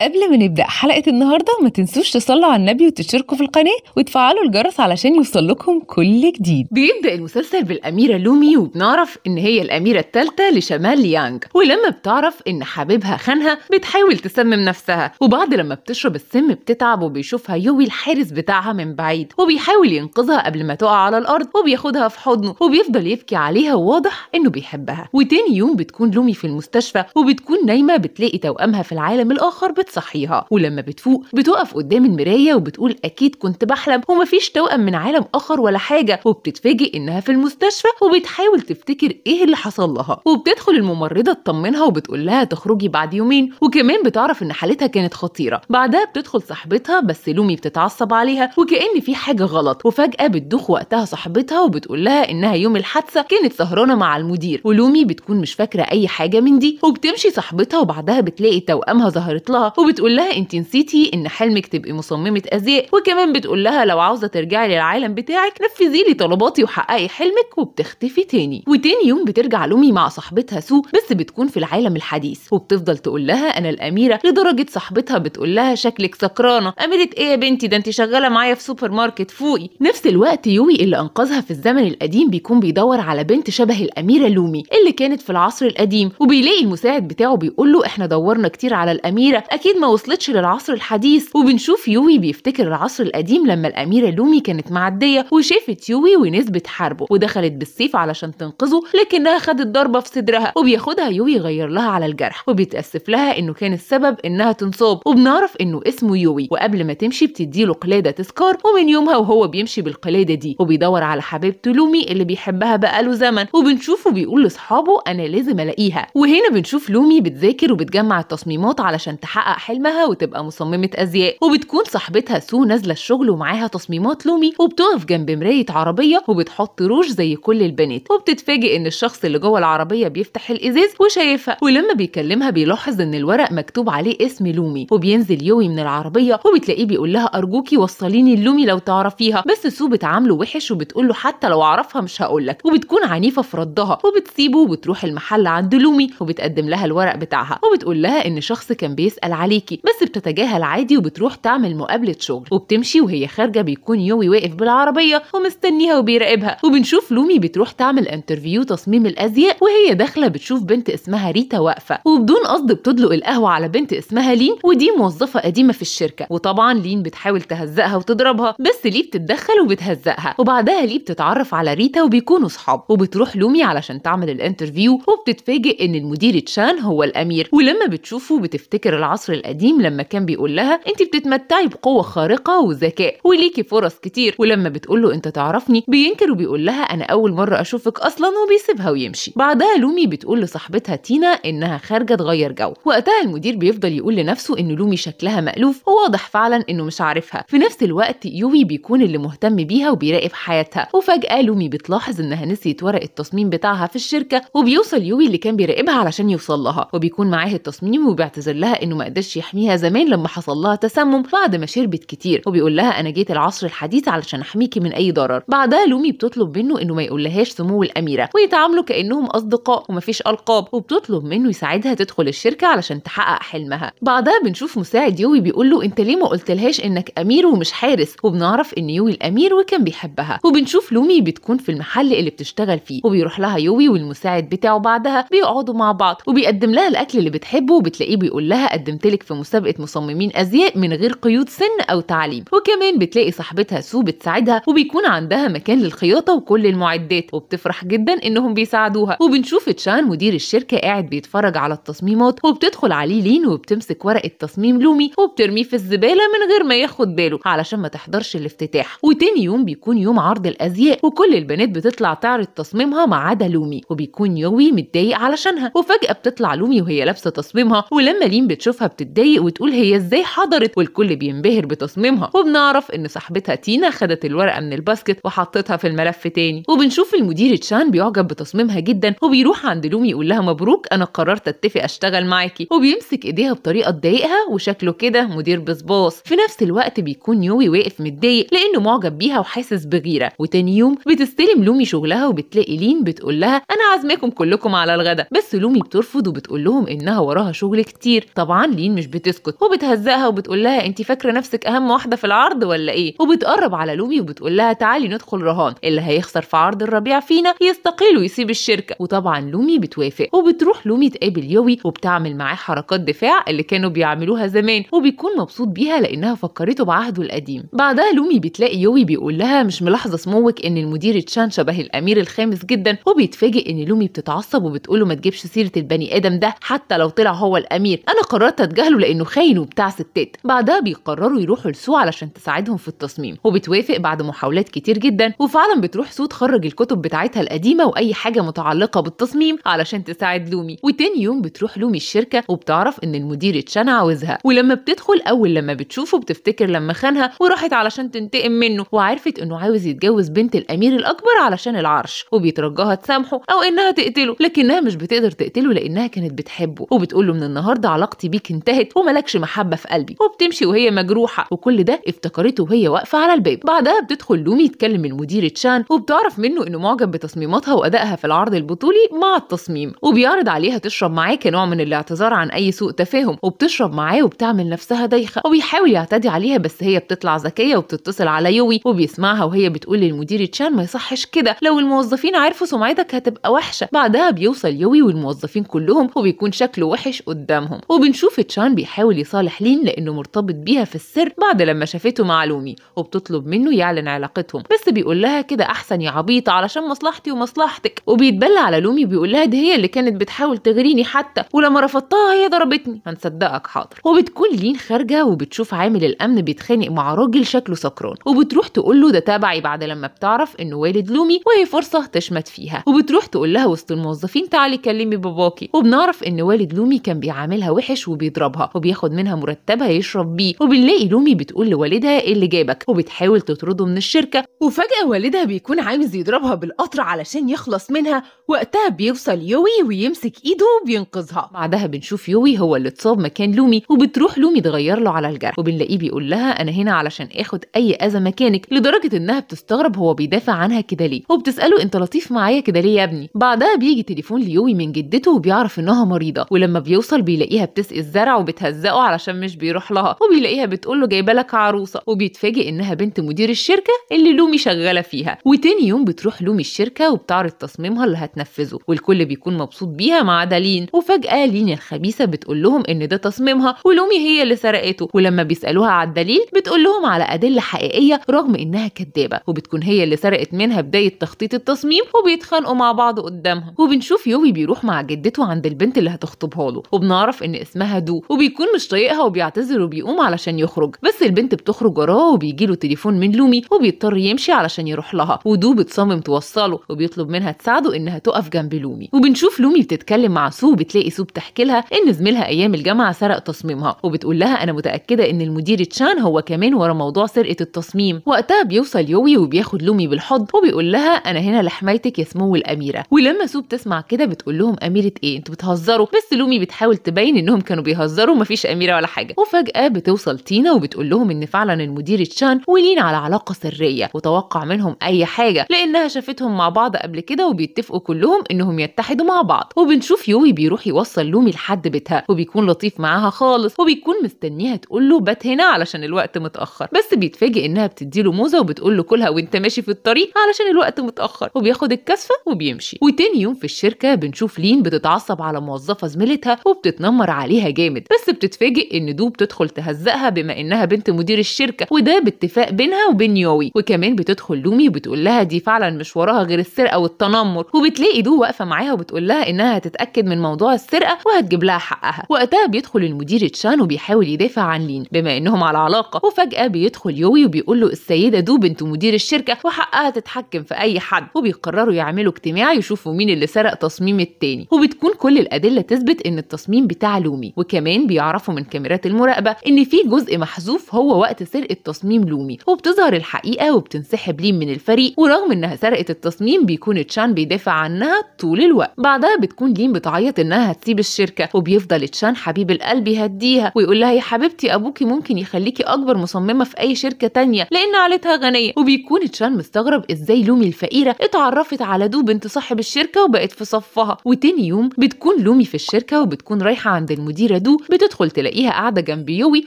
قبل ما نبدأ حلقة النهاردة ما تنسوش تصلوا على النبي وتشتركوا في القناة وتفعلوا الجرس علشان يوصلكم كل جديد بيبدأ المسلسل بالأميرة لومي وبنعرف إن هي الأميرة الثالثه لشمال يانج ولما بتعرف إن حبيبها خانها بتحاول تسمم نفسها وبعد لما بتشرب السم بتتعب وبيشوفها يوي الحارس بتاعها من بعيد وبيحاول ينقذها قبل ما تقع على الأرض وبياخدها في حضنه وبيفضل يبكي عليها وواضح إنه بيحبها وتاني يوم بتكون لومي في المستشفى وبتكون نايمة بتلاقي توأمها في العالم الآخر بتصحيها ولما بتفوق بتقف قدام المرايه وبتقول اكيد كنت بحلم ومفيش توأم من عالم اخر ولا حاجه وبتتفاجئ انها في المستشفى وبتحاول تفتكر ايه اللي حصل لها وبتدخل الممرضه تطمنها وبتقول لها تخرجي بعد يومين وكمان بتعرف ان حالتها كانت خطيره بعدها بتدخل صاحبتها بس لومي بتتعصب عليها وكأن في حاجه غلط وفجاه بتدوخ وقتها صاحبتها وبتقول لها انها يوم الحادثه كانت سهرانه مع المدير ولومي بتكون مش فاكره اي حاجه من دي وبتمشي صاحبتها وبعدها بتلاقي توأمها ظهرت لها وبتقول لها انت نسيتي ان حلمك تبقي مصممه ازياء وكمان بتقول لها لو عاوزه ترجعي للعالم بتاعك نفذي لي طلباتي وحققي حلمك وبتختفي تاني وتاني يوم بترجع لومي مع صاحبتها سو بس بتكون في العالم الحديث وبتفضل تقول لها انا الاميره لدرجه صاحبتها بتقول لها شكلك سكرانه اميره ايه يا بنتي ده انت شغاله معايا في سوبر ماركت فوقي نفس الوقت يوي اللي انقذها في الزمن القديم بيكون بيدور على بنت شبه الاميره لومي اللي كانت في العصر القديم وبيلاقي المساعد بتاعه بيقول له احنا دورنا كتير على الاميره اكيد أكيد ما وصلتش للعصر الحديث وبنشوف يوي بيفتكر العصر القديم لما الأميرة لومي كانت معدية وشافت يوي ونسبت حربه ودخلت بالسيف علشان تنقذه لكنها خدت ضربة في صدرها وبياخدها يوي يغير لها على الجرح وبيتأسف لها إنه كان السبب إنها تنصاب وبنعرف إنه اسمه يوي وقبل ما تمشي بتديله قلادة تذكار ومن يومها وهو بيمشي بالقلادة دي وبيدور على حبيبته لومي اللي بيحبها بقاله زمن وبنشوفه بيقول لأصحابه أنا لازم ألاقيها وهنا بنشوف لومي بتذاكر وبتجمع التصميمات علشان تحقق تحقق حلمها وتبقى مصممة أزياء وبتكون صاحبتها سو نازلة الشغل ومعاها تصميمات لومي وبتقف جنب مراية عربية وبتحط روج زي كل البنات وبتتفاجئ إن الشخص اللي جوه العربية بيفتح الإزاز وشايفها ولما بيكلمها بيلاحظ إن الورق مكتوب عليه اسم لومي وبينزل يوي من العربية وبتلاقيه بيقول لها أرجوكي وصليني اللومي لو تعرفيها بس سو بتعامله وحش وبتقول له حتى لو أعرفها مش لك وبتكون عنيفة في ردها وبتسيبه وبتروح المحل عند لومي وبتقدم لها الورق بتاعها وبتقول لها إن شخص كان بيسأل عليكي بس بتتجاهل عادي وبتروح تعمل مقابله شغل وبتمشي وهي خارجه بيكون يوي واقف بالعربيه ومستنيها وبيراقبها وبنشوف لومي بتروح تعمل انترفيو تصميم الازياء وهي داخله بتشوف بنت اسمها ريتا واقفه وبدون قصد بتدلق القهوه على بنت اسمها لين ودي موظفه قديمه في الشركه وطبعا لين بتحاول تهزقها وتضربها بس ليه بتتدخل وبتهزقها وبعدها ليه بتتعرف على ريتا وبيكونوا صحاب وبتروح لومي علشان تعمل الانترفيو وبتتفاجئ ان المدير تشان هو الامير ولما بتشوفه بتفتكر العصر القديم لما كان بيقول لها انت بتتمتعي بقوه خارقه وذكاء وليكي فرص كتير ولما بتقول له انت تعرفني بينكر وبيقول لها انا اول مره اشوفك اصلا وبيسيبها ويمشي بعدها لومي بتقول لصاحبتها تينا انها خارجه تغير جو وقتها المدير بيفضل يقول لنفسه ان لومي شكلها مألوف وواضح فعلا انه مش عارفها في نفس الوقت يوي بيكون اللي مهتم بيها وبيراقب حياتها وفجاه لومي بتلاحظ انها نسيت ورق التصميم بتاعها في الشركه وبيوصل يوي اللي كان بيراقبها علشان يوصل لها وبيكون معاه التصميم وبيعتذر لها انه ما قدرش قدرش يحميها زمان لما حصل لها تسمم بعد ما شربت كتير وبيقول لها انا جيت العصر الحديث علشان احميكي من اي ضرر بعدها لومي بتطلب منه انه ما يقولهاش سمو الاميره ويتعاملوا كانهم اصدقاء ومفيش القاب وبتطلب منه يساعدها تدخل الشركه علشان تحقق حلمها بعدها بنشوف مساعد يوي بيقول له انت ليه ما قلتلهاش انك امير ومش حارس وبنعرف ان يوي الامير وكان بيحبها وبنشوف لومي بتكون في المحل اللي بتشتغل فيه وبيروح لها يوي والمساعد بتاعه بعدها بيقعدوا مع بعض وبيقدم لها الاكل اللي بتحبه وبتلاقيه بيقول لها قدمت لك في مسابقه مصممين ازياء من غير قيود سن او تعليم وكمان بتلاقي صاحبتها سو بتساعدها وبيكون عندها مكان للخياطه وكل المعدات وبتفرح جدا انهم بيساعدوها وبنشوف تشان مدير الشركه قاعد بيتفرج على التصميمات وبتدخل عليه لين وبتمسك ورقه تصميم لومي وبترميه في الزباله من غير ما ياخد باله علشان ما تحضرش الافتتاح وتاني يوم بيكون يوم عرض الازياء وكل البنات بتطلع تعرض تصميمها ما عدا لومي وبيكون يوي متضايق علشانها وفجاه بتطلع لومي وهي لابسه تصميمها ولما لين بتشوفها بتتضايق وتقول هي ازاي حضرت والكل بينبهر بتصميمها وبنعرف ان صاحبتها تينا خدت الورقه من الباسكت وحطتها في الملف تاني وبنشوف المدير تشان بيعجب بتصميمها جدا وبيروح عند لومي يقول لها مبروك انا قررت اتفق اشتغل معاكي وبيمسك ايديها بطريقه تضايقها وشكله كده مدير بصباص في نفس الوقت بيكون يوي واقف متضايق لانه معجب بيها وحاسس بغيره وتاني يوم بتستلم لومي شغلها وبتلاقي لين بتقول لها انا عازماكم كلكم على الغدا بس لومي بترفض وبتقول لهم انها وراها شغل كتير طبعا لين المسؤولين مش بتسكت وبتهزقها وبتقول لها انت فاكره نفسك اهم واحده في العرض ولا ايه وبتقرب على لومي وبتقول لها تعالي ندخل رهان اللي هيخسر في عرض الربيع فينا يستقيل ويسيب الشركه وطبعا لومي بتوافق وبتروح لومي تقابل يوي وبتعمل معاه حركات دفاع اللي كانوا بيعملوها زمان وبيكون مبسوط بيها لانها فكرته بعهده القديم بعدها لومي بتلاقي يوي بيقول لها مش ملاحظه سموك ان المدير تشان شبه الامير الخامس جدا وبيتفاجئ ان لومي بتتعصب وبتقول له ما تجيبش سيره البني ادم ده حتى لو طلع هو الامير انا قررت بيتجاهله لانه خاين وبتاع ستات بعدها بيقرروا يروحوا لسو علشان تساعدهم في التصميم وبتوافق بعد محاولات كتير جدا وفعلا بتروح سو تخرج الكتب بتاعتها القديمه واي حاجه متعلقه بالتصميم علشان تساعد لومي وتاني يوم بتروح لومي الشركه وبتعرف ان المدير اتشان عاوزها ولما بتدخل اول لما بتشوفه بتفتكر لما خانها وراحت علشان تنتقم منه وعرفت انه عاوز يتجوز بنت الامير الاكبر علشان العرش وبيترجاها تسامحه او انها تقتله لكنها مش بتقدر تقتله لانها كانت بتحبه وبتقول له من النهارده علاقتي بيك انت وما وملكش محبه في قلبي وبتمشي وهي مجروحه وكل ده افتكرته وهي واقفه على الباب بعدها بتدخل لومي يتكلم من مدير وبتعرف منه انه معجب بتصميماتها وادائها في العرض البطولي مع التصميم وبيعرض عليها تشرب معاه كنوع من الاعتذار عن اي سوء تفاهم وبتشرب معاه وبتعمل نفسها دايخه وبيحاول يعتدي عليها بس هي بتطلع ذكيه وبتتصل على يوي وبيسمعها وهي بتقول للمدير تشان ما يصحش كده لو الموظفين عرفوا سمعتك هتبقى وحشه بعدها بيوصل يوي والموظفين كلهم وبيكون شكله وحش قدامهم وبنشوف شان بيحاول يصالح لين لأنه مرتبط بيها في السر بعد لما شافته مع لومي وبتطلب منه يعلن علاقتهم بس بيقول لها كده أحسن يا عبيطة علشان مصلحتي ومصلحتك وبيتبلى على لومي بيقول لها ده هي اللي كانت بتحاول تغريني حتى ولما رفضتها هي ضربتني هنصدقك حاضر وبتكون لين خارجة وبتشوف عامل الأمن بيتخانق مع راجل شكله سكران وبتروح تقول له ده تبعي بعد لما بتعرف إنه والد لومي وهي فرصة تشمت فيها وبتروح تقول لها وسط الموظفين تعالي كلمي باباكي وبنعرف إن والد لومي كان بيعاملها وحش وبيضربها بيشربها وبياخد منها مرتبها يشرب بيه وبنلاقي لومي بتقول لوالدها ايه اللي جابك وبتحاول تطرده من الشركه وفجاه والدها بيكون عايز يضربها بالقطر علشان يخلص منها وقتها بيوصل يوي ويمسك ايده وبينقذها بعدها بنشوف يوي هو اللي اتصاب مكان لومي وبتروح لومي تغير له على الجرح وبنلاقيه بيقول لها انا هنا علشان اخد اي اذى مكانك لدرجه انها بتستغرب هو بيدافع عنها كده ليه وبتساله انت لطيف معايا كده ليه يا ابني بعدها بيجي تليفون ليوي من جدته وبيعرف انها مريضه ولما بيوصل بيلاقيها بتسقي الزرع وبتهزقه علشان مش بيروح لها وبيلاقيها بتقول له جايبه لك عروسه وبيتفاجئ انها بنت مدير الشركه اللي لومي شغاله فيها وتاني يوم بتروح لومي الشركه وبتعرض تصميمها اللي هتنفذه والكل بيكون مبسوط بيها مع دالين وفجاه لين الخبيثه بتقول لهم ان ده تصميمها ولومي هي اللي سرقته ولما بيسالوها على الدليل بتقول لهم على ادله حقيقيه رغم انها كدابه وبتكون هي اللي سرقت منها بدايه تخطيط التصميم وبيتخانقوا مع بعض قدامها وبنشوف يومي بيروح مع جدته عند البنت اللي هتخطبها له وبنعرف ان اسمها دو وبيكون مش طايقها وبيعتذر وبيقوم علشان يخرج بس البنت بتخرج وراه وبيجي له تليفون من لومي وبيضطر يمشي علشان يروح لها ودو بتصمم توصله وبيطلب منها تساعده انها تقف جنب لومي وبنشوف لومي بتتكلم مع سو بتلاقي سو بتحكي لها ان زميلها ايام الجامعه سرق تصميمها وبتقول لها انا متاكده ان المدير تشان هو كمان ورا موضوع سرقه التصميم وقتها بيوصل يوي وبياخد لومي بالحض وبيقول لها انا هنا لحمايتك يا سمو الاميره ولما سو بتسمع كده بتقول لهم اميره ايه انتوا بتهزروا بس لومي بتحاول تبين انهم كانوا بيهزروا بيهزروا مفيش اميره ولا حاجه وفجاه بتوصل تينا وبتقول لهم ان فعلا المدير تشان ولين على علاقه سريه وتوقع منهم اي حاجه لانها شافتهم مع بعض قبل كده وبيتفقوا كلهم انهم يتحدوا مع بعض وبنشوف يوي بيروح يوصل لومي لحد بيتها وبيكون لطيف معاها خالص وبيكون مستنيها تقول له بات هنا علشان الوقت متاخر بس بيتفاجئ انها بتديله موزه وبتقول له كلها وانت ماشي في الطريق علشان الوقت متاخر وبياخد الكسفه وبيمشي وتاني يوم في الشركه بنشوف لين بتتعصب على موظفه زميلتها وبتتنمر عليها جامد جامد بس بتتفاجئ ان دو بتدخل تهزقها بما انها بنت مدير الشركه وده باتفاق بينها وبين يوي وكمان بتدخل لومي وبتقول لها دي فعلا مش وراها غير السرقه والتنمر وبتلاقي دو واقفه معاها وبتقول لها انها هتتاكد من موضوع السرقه وهتجيب لها حقها وقتها بيدخل المدير تشان وبيحاول يدافع عن لين بما انهم على علاقه وفجاه بيدخل يوي وبيقول له السيده دو بنت مدير الشركه وحقها تتحكم في اي حد وبيقرروا يعملوا اجتماع يشوفوا مين اللي سرق تصميم التاني وبتكون كل الادله تثبت ان التصميم بتاع لومي وكمان كمان بيعرفوا من كاميرات المراقبة إن في جزء محذوف هو وقت سرقة تصميم لومي وبتظهر الحقيقة وبتنسحب لين من الفريق ورغم إنها سرقت التصميم بيكون تشان بيدافع عنها طول الوقت بعدها بتكون لين بتعيط إنها هتسيب الشركة وبيفضل تشان حبيب القلب يهديها ويقول لها يا حبيبتي أبوكي ممكن يخليكي أكبر مصممة في أي شركة تانية لأن عيلتها غنية وبيكون تشان مستغرب إزاي لومي الفقيرة اتعرفت على دو بنت صاحب الشركة وبقت في صفها وتاني يوم بتكون لومي في الشركة وبتكون رايحة عند المديرة دو بتدخل تلاقيها قاعده جنب يوي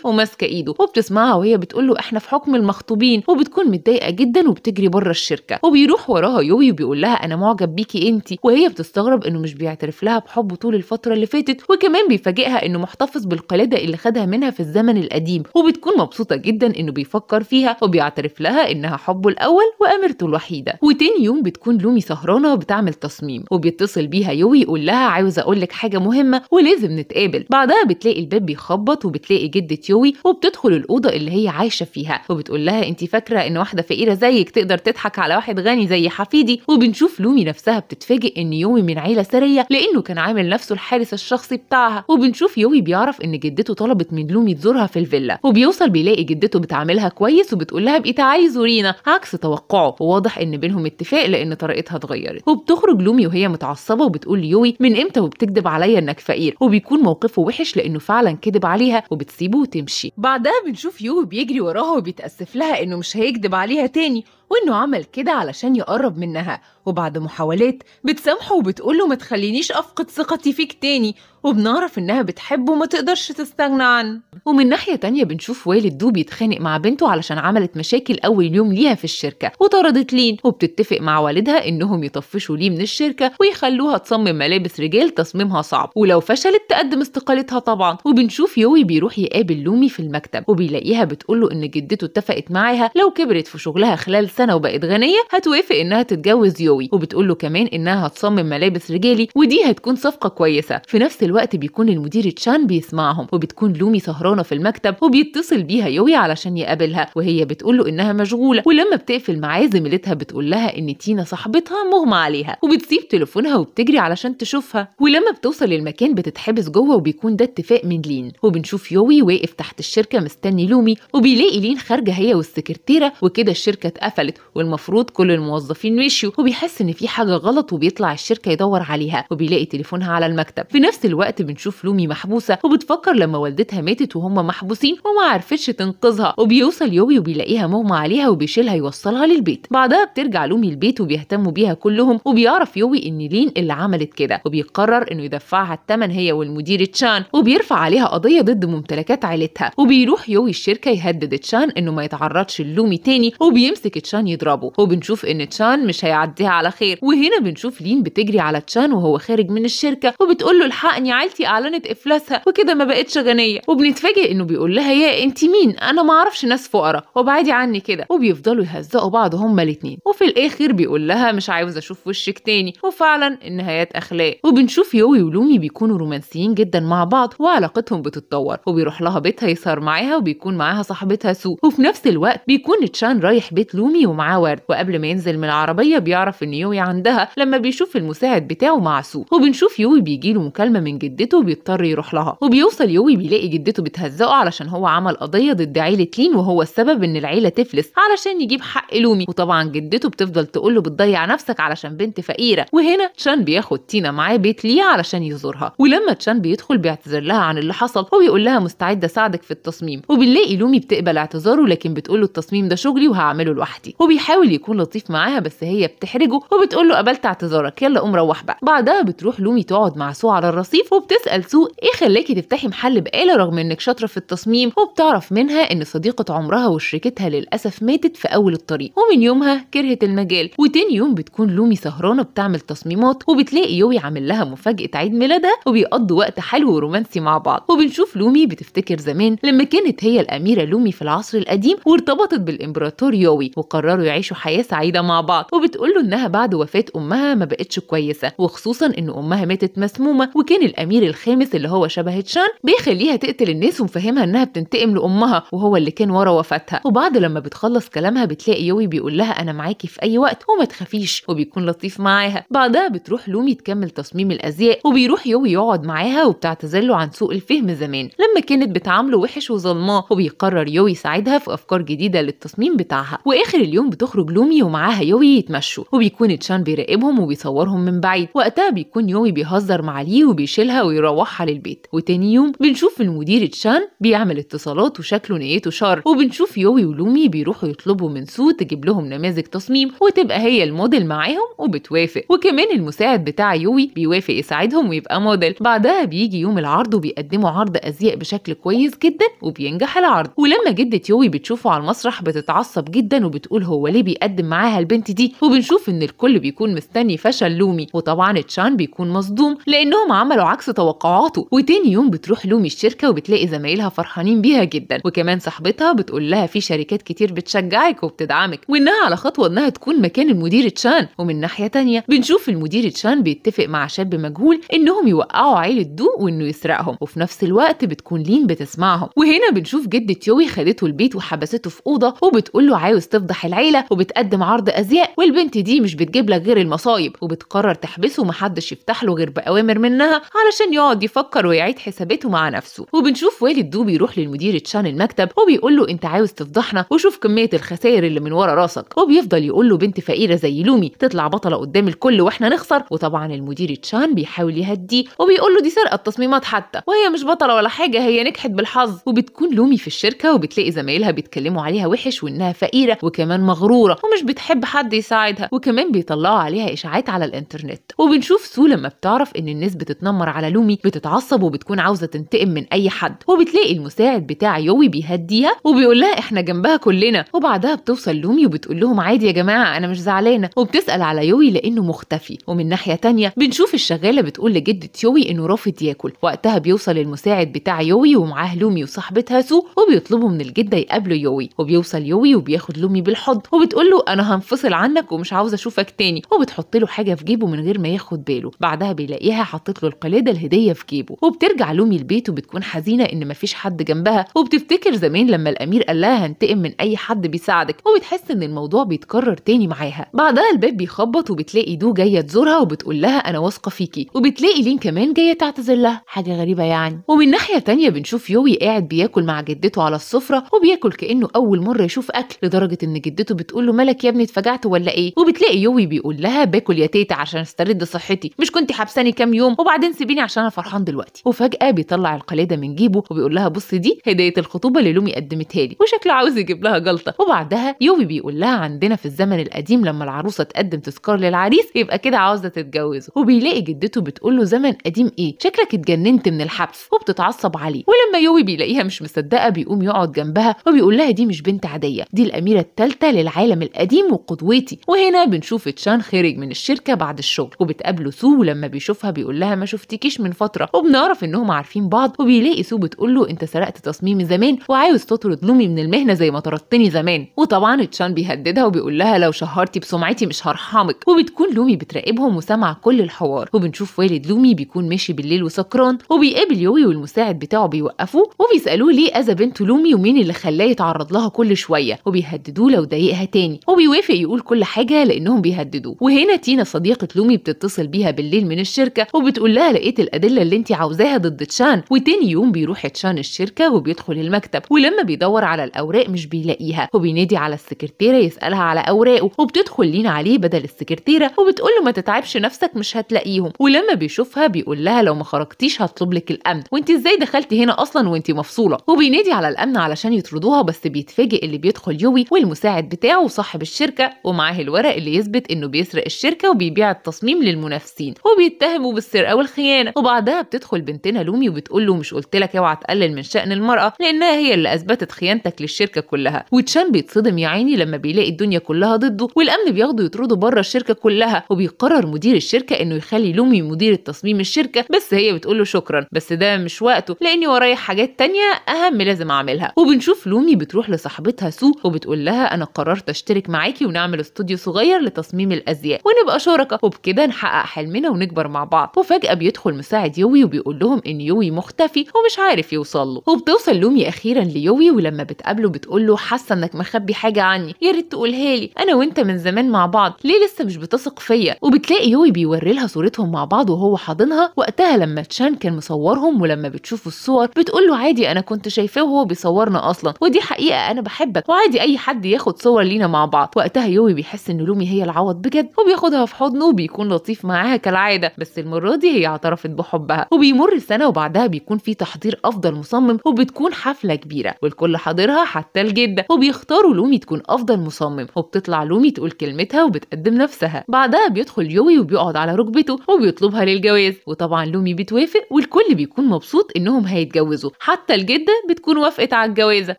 وماسكه ايده وبتسمعها وهي بتقول له احنا في حكم المخطوبين وبتكون متضايقه جدا وبتجري بره الشركه وبيروح وراها يوي وبيقول لها انا معجب بيكي انت وهي بتستغرب انه مش بيعترف لها بحبه طول الفتره اللي فاتت وكمان بيفاجئها انه محتفظ بالقلاده اللي خدها منها في الزمن القديم وبتكون مبسوطه جدا انه بيفكر فيها وبيعترف لها انها حبه الاول وامرته الوحيده وتاني يوم بتكون لومي سهرانه وبتعمل تصميم وبيتصل بيها يوي يقول لها عاوز اقول لك حاجه مهمه ولازم نتقابل بعدها بت بتلاقي الباب بيخبط وبتلاقي جدة يوي وبتدخل الأوضة اللي هي عايشة فيها وبتقول لها أنت فاكرة إن واحدة فقيرة زيك تقدر تضحك على واحد غني زي حفيدي وبنشوف لومي نفسها بتتفاجئ إن يومي من عيلة ثرية لأنه كان عامل نفسه الحارس الشخصي بتاعها وبنشوف يوي بيعرف إن جدته طلبت من لومي تزورها في الفيلا وبيوصل بيلاقي جدته بتعاملها كويس وبتقول لها بقيت تعالي زورينا عكس توقعه وواضح إن بينهم اتفاق لأن طريقتها اتغيرت وبتخرج لومي وهي متعصبة وبتقول ليوي من إمتى وبتكذب عليا إنك فقير وبيكون موقفه وحش لأن انه فعلا كذب عليها وبتسيبه وتمشي بعدها بنشوف يو بيجري وراها وبيتاسف لها انه مش هيكذب عليها تاني وإنه عمل كده علشان يقرب منها وبعد محاولات بتسامحه وبتقوله ما تخلينيش أفقد ثقتي فيك تاني وبنعرف إنها بتحبه وما تقدرش تستغنى عنه ومن ناحية تانية بنشوف والد دو بيتخانق مع بنته علشان عملت مشاكل أول يوم ليها في الشركة وطردت لين وبتتفق مع والدها إنهم يطفشوا ليه من الشركة ويخلوها تصمم ملابس رجال تصميمها صعب ولو فشلت تقدم استقالتها طبعا وبنشوف يوي بيروح يقابل لومي في المكتب وبيلاقيها بتقوله إن جدته اتفقت معاها لو كبرت في شغلها خلال سنة سنه وبقت غنيه هتوافق انها تتجوز يوي وبتقول له كمان انها هتصمم ملابس رجالي ودي هتكون صفقه كويسه في نفس الوقت بيكون المدير تشان بيسمعهم وبتكون لومي سهرانه في المكتب وبيتصل بيها يوي علشان يقابلها وهي بتقول له انها مشغوله ولما بتقفل معاه زميلتها بتقول لها ان تينا صاحبتها مغمى عليها وبتسيب تليفونها وبتجري علشان تشوفها ولما بتوصل للمكان بتتحبس جوه وبيكون ده اتفاق من لين وبنشوف يوي واقف تحت الشركه مستني لومي وبيلاقي لين خارجه هي والسكرتيره وكده الشركه اتقفلت اتقفلت والمفروض كل الموظفين مشيوا وبيحس ان في حاجه غلط وبيطلع الشركه يدور عليها وبيلاقي تليفونها على المكتب في نفس الوقت بنشوف لومي محبوسه وبتفكر لما والدتها ماتت وهم محبوسين وما عرفتش تنقذها وبيوصل يوبي وبيلاقيها مغمى عليها وبيشيلها يوصلها للبيت بعدها بترجع لومي البيت وبيهتموا بيها كلهم وبيعرف يوبي ان لين اللي عملت كده وبيقرر انه يدفعها الثمن هي والمدير تشان وبيرفع عليها قضيه ضد ممتلكات عيلتها وبيروح يوي الشركه يهدد تشان انه ما يتعرضش للومي تاني وبيمسك تشان تشان يضربه وبنشوف ان تشان مش هيعديها على خير وهنا بنشوف لين بتجري على تشان وهو خارج من الشركه وبتقول له الحقني عيلتي اعلنت افلاسها وكده ما بقتش غنيه وبنتفاجئ انه بيقول لها يا انت مين انا ما اعرفش ناس فقراء وابعدي عني كده وبيفضلوا يهزقوا بعض هما الاتنين وفي الاخر بيقول لها مش عاوز اشوف وشك تاني وفعلا النهايات اخلاق وبنشوف يوي ولومي بيكونوا رومانسيين جدا مع بعض وعلاقتهم بتتطور وبيروح لها بيتها يسهر معاها وبيكون معاها صاحبتها سو وفي نفس الوقت بيكون تشان رايح بيت لومي يومي ومعاه ورد وقبل ما ينزل من العربيه بيعرف ان يومي عندها لما بيشوف المساعد بتاعه معسوق وبنشوف يوي بيجي له مكالمه من جدته وبيضطر يروح لها وبيوصل يوي بيلاقي جدته بتهزقه علشان هو عمل قضيه ضد عيله لين وهو السبب ان العيله تفلس علشان يجيب حق لومي وطبعا جدته بتفضل تقول له بتضيع نفسك علشان بنت فقيره وهنا تشان بياخد تينا معاه بيت ليه علشان يزورها ولما تشان بيدخل بيعتذر لها عن اللي حصل وبيقول لها مستعد اساعدك في التصميم وبنلاقي لومي بتقبل اعتذاره لكن بتقول له التصميم ده شغلي وهعمله لوحدي معاكي وبيحاول يكون لطيف معاها بس هي بتحرجه وبتقول له قبلت اعتذارك يلا قوم روح بقى بعدها بتروح لومي تقعد مع سو على الرصيف وبتسال سو ايه خلاكي تفتحي محل بقاله رغم انك شاطره في التصميم وبتعرف منها ان صديقه عمرها وشركتها للاسف ماتت في اول الطريق ومن يومها كرهت المجال وتاني يوم بتكون لومي سهرانه بتعمل تصميمات وبتلاقي يوي عامل لها مفاجاه عيد ميلادها وبيقضوا وقت حلو ورومانسي مع بعض وبنشوف لومي بتفتكر زمان لما كانت هي الاميره لومي في العصر القديم وارتبطت بالامبراطور يوي قرروا يعيشوا حياة سعيدة مع بعض وبتقول له إنها بعد وفاة أمها ما بقتش كويسة وخصوصا إن أمها ماتت مسمومة وكان الأمير الخامس اللي هو شبه تشان بيخليها تقتل الناس ومفهمها إنها بتنتقم لأمها وهو اللي كان ورا وفاتها وبعد لما بتخلص كلامها بتلاقي يوي بيقول لها أنا معاكي في أي وقت وما تخافيش وبيكون لطيف معاها بعدها بتروح لومي تكمل تصميم الأزياء وبيروح يوي يقعد معاها وبتعتذر له عن سوء الفهم زمان لما كانت بتعامله وحش وظلماه وبيقرر يوي يساعدها في أفكار جديدة للتصميم بتاعها وآخر اليوم بتخرج لومي ومعاها يوي يتمشوا وبيكون تشان بيراقبهم وبيصورهم من بعيد وقتها بيكون يوي بيهزر مع ليه وبيشيلها ويروحها للبيت وتاني يوم بنشوف المدير تشان بيعمل اتصالات وشكله نيته شر وبنشوف يوي ولومي بيروحوا يطلبوا من سو تجيب لهم نماذج تصميم وتبقى هي الموديل معاهم وبتوافق وكمان المساعد بتاع يوي بيوافق يساعدهم ويبقى موديل بعدها بيجي يوم العرض وبيقدموا عرض ازياء بشكل كويس جدا وبينجح العرض ولما جدة يوي بتشوفه على المسرح بتتعصب جدا وبتقول بنقول هو ليه بيقدم معاها البنت دي وبنشوف ان الكل بيكون مستني فشل لومي وطبعا تشان بيكون مصدوم لانهم عملوا عكس توقعاته وتاني يوم بتروح لومي الشركه وبتلاقي زمايلها فرحانين بيها جدا وكمان صاحبتها بتقول لها في شركات كتير بتشجعك وبتدعمك وانها على خطوه انها تكون مكان المدير تشان ومن ناحيه تانية بنشوف المدير تشان بيتفق مع شاب مجهول انهم يوقعوا عيلة دو وانه يسرقهم وفي نفس الوقت بتكون لين بتسمعهم وهنا بنشوف جدة يوي خدته البيت وحبسته في اوضه وبتقول له عاوز تفضح العيله وبتقدم عرض ازياء والبنت دي مش بتجيب لك غير المصايب وبتقرر تحبسه ومحدش يفتح له غير باوامر منها علشان يقعد يفكر ويعيد حساباته مع نفسه وبنشوف والد دو بيروح للمدير تشان المكتب وبيقول له انت عاوز تفضحنا وشوف كميه الخسائر اللي من ورا راسك وبيفضل يقول له بنت فقيره زي لومي تطلع بطله قدام الكل واحنا نخسر وطبعا المدير تشان بيحاول يهديه وبيقول له دي سرقه تصميمات حتى وهي مش بطله ولا حاجه هي نجحت بالحظ وبتكون لومي في الشركه وبتلاقي زمايلها بيتكلموا عليها وحش وانها فقيره وكمان مغروره ومش بتحب حد يساعدها وكمان بيطلعوا عليها اشاعات على الانترنت وبنشوف سو لما بتعرف ان الناس بتتنمر على لومي بتتعصب وبتكون عاوزه تنتقم من اي حد وبتلاقي المساعد بتاع يوي بيهديها وبيقول لها احنا جنبها كلنا وبعدها بتوصل لومي وبتقول لهم عادي يا جماعه انا مش زعلانه وبتسال على يوي لانه مختفي ومن ناحيه تانية بنشوف الشغاله بتقول لجده يوي انه رافض ياكل وقتها بيوصل المساعد بتاع يوي ومعاه لومي وصاحبتها سو وبيطلبوا من الجده يقابلوا يوي وبيوصل يوي وبياخد لومي بالحب حض وبتقول له انا هنفصل عنك ومش عاوزه اشوفك تاني وبتحط له حاجه في جيبه من غير ما ياخد باله بعدها بيلاقيها حطت له القلاده الهديه في جيبه وبترجع لومي البيت وبتكون حزينه ان مفيش حد جنبها وبتفتكر زمان لما الامير قال لها هنتقم من اي حد بيساعدك وبتحس ان الموضوع بيتكرر تاني معاها بعدها الباب بيخبط وبتلاقي دو جايه تزورها وبتقول لها انا واثقه فيكي وبتلاقي لين كمان جايه تعتذر لها حاجه غريبه يعني ومن ناحيه تانية بنشوف يوي قاعد بياكل مع جدته على السفره وبياكل كانه اول مره يشوف اكل لدرجه ان جدته جدته بتقول له مالك يا ابني اتفجعت ولا ايه وبتلاقي يوي بيقول لها باكل يا تيتا عشان استرد صحتي مش كنت حبساني كام يوم وبعدين سيبيني عشان انا فرحان دلوقتي وفجاه بيطلع القلاده من جيبه وبيقول لها بصي دي هديه الخطوبه اللي لومي قدمتها لي وشكله عاوز يجيب لها جلطه وبعدها يوي بيقول لها عندنا في الزمن القديم لما العروسه تقدم تذكار للعريس يبقى كده عاوزه تتجوزه وبيلاقي جدته بتقول له زمن قديم ايه شكلك اتجننت من الحبس وبتتعصب عليه ولما يوي بيلاقيها مش مصدقه بيقوم يقعد جنبها وبيقول لها دي مش بنت عاديه دي الاميره الثالثه حتى للعالم القديم وقدوتي وهنا بنشوف تشان خرج من الشركة بعد الشغل وبتقابله سو لما بيشوفها بيقول لها ما شفتكيش من فترة وبنعرف انهم عارفين بعض وبيلاقي سو بتقول له انت سرقت تصميم زمان وعاوز تطرد لومي من المهنة زي ما طردتني زمان وطبعا تشان بيهددها وبيقول لها لو شهرتي بسمعتي مش هرحمك وبتكون لومي بتراقبهم وسامعة كل الحوار وبنشوف والد لومي بيكون ماشي بالليل وسكران وبيقابل يوي والمساعد بتاعه بيوقفوه وبيسألوه ليه أذى بنته لومي ومين اللي خلاه يتعرض لها كل شوية وبيهددوه لو وضايقها تاني وبيوافق يقول كل حاجه لانهم بيهددوه وهنا تينا صديقه لومي بتتصل بيها بالليل من الشركه وبتقول لها لقيت الادله اللي انت عاوزاها ضد تشان وتاني يوم بيروح تشان الشركه وبيدخل المكتب ولما بيدور على الاوراق مش بيلاقيها وبينادي على السكرتيره يسالها على اوراقه وبتدخل لينا عليه بدل السكرتيره وبتقول له ما تتعبش نفسك مش هتلاقيهم ولما بيشوفها بيقول لها لو ما خرجتيش هطلب لك الامن وانت ازاي دخلتي هنا اصلا وانت مفصوله وبينادي على الامن علشان يطردوها بس بيتفاجئ اللي بيدخل يوي والمساعد الواحد بتاعه وصاحب الشركه ومعاه الورق اللي يثبت انه بيسرق الشركه وبيبيع التصميم للمنافسين وبيتهموا بالسرقه والخيانه وبعدها بتدخل بنتنا لومي وبتقول له مش قلت لك اوعى تقلل من شان المراه لانها هي اللي اثبتت خيانتك للشركه كلها وتشان بيتصدم يا عيني لما بيلاقي الدنيا كلها ضده والامن بياخده يطرده بره الشركه كلها وبيقرر مدير الشركه انه يخلي لومي مدير التصميم الشركه بس هي بتقول له شكرا بس ده مش وقته لاني ورايا حاجات تانية اهم لازم اعملها وبنشوف لومي بتروح لصاحبتها سو وبتقول لها انا قررت اشترك معاكي ونعمل استوديو صغير لتصميم الازياء ونبقى شركاء وبكده نحقق حلمنا ونكبر مع بعض وفجاه بيدخل مساعد يوي وبيقول لهم ان يوي مختفي ومش عارف يوصل له وبتوصل لومي اخيرا ليوي ولما بتقابله بتقول له حاسه انك مخبي حاجه عني يا ريت تقولها لي انا وانت من زمان مع بعض ليه لسه مش بتثق فيا وبتلاقي يوي بيوري لها صورتهم مع بعض وهو حاضنها وقتها لما تشان كان مصورهم ولما بتشوف الصور بتقول له عادي انا كنت شايفاه وهو بيصورنا اصلا ودي حقيقه انا بحبك وعادي اي حد ياخد صور لينا مع بعض وقتها يوي بيحس ان لومي هي العوض بجد وبياخدها في حضنه وبيكون لطيف معاها كالعاده بس المره دي هي اعترفت بحبها وبيمر السنه وبعدها بيكون في تحضير افضل مصمم وبتكون حفله كبيره والكل حاضرها حتى الجده وبيختاروا لومي تكون افضل مصمم وبتطلع لومي تقول كلمتها وبتقدم نفسها بعدها بيدخل يوي وبيقعد على ركبته وبيطلبها للجواز وطبعا لومي بتوافق والكل بيكون مبسوط انهم هيتجوزوا حتى الجده بتكون وافقت على الجوازه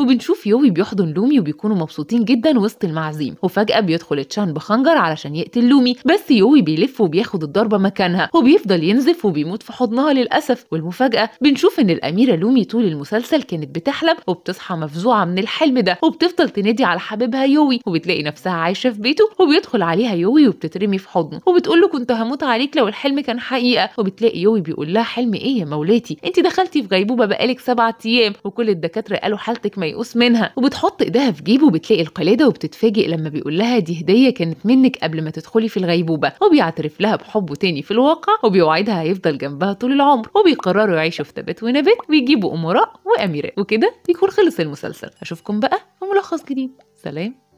وبنشوف يوي بيحضن لومي وبيكونوا مبسوطين جدا وسط المعازيم وفجأة بيدخل تشان بخنجر علشان يقتل لومي بس يوي بيلف وبياخد الضربة مكانها وبيفضل ينزف وبيموت في حضنها للأسف والمفاجأة بنشوف إن الأميرة لومي طول المسلسل كانت بتحلم وبتصحى مفزوعة من الحلم ده وبتفضل تنادي على حبيبها يوي وبتلاقي نفسها عايشة في بيته وبيدخل عليها يوي وبتترمي في حضنه وبتقول له كنت هموت عليك لو الحلم كان حقيقة وبتلاقي يوي بيقول لها حلم إيه يا مولاتي أنت دخلتي في غيبوبة بقالك سبعة أيام وكل الدكاترة قالوا حالتك ميؤوس منها وبتحط إيديها في جيبه وبتلاقي القلادة كده وبتتفاجئ لما بيقول لها دي هدية كانت منك قبل ما تدخلي في الغيبوبة وبيعترف لها بحبه تاني في الواقع وبيوعدها هيفضل جنبها طول العمر وبيقرروا يعيشوا في تبات ونبات ويجيبوا أمراء وأميرات وكده بيكون خلص المسلسل أشوفكم بقى في ملخص جديد سلام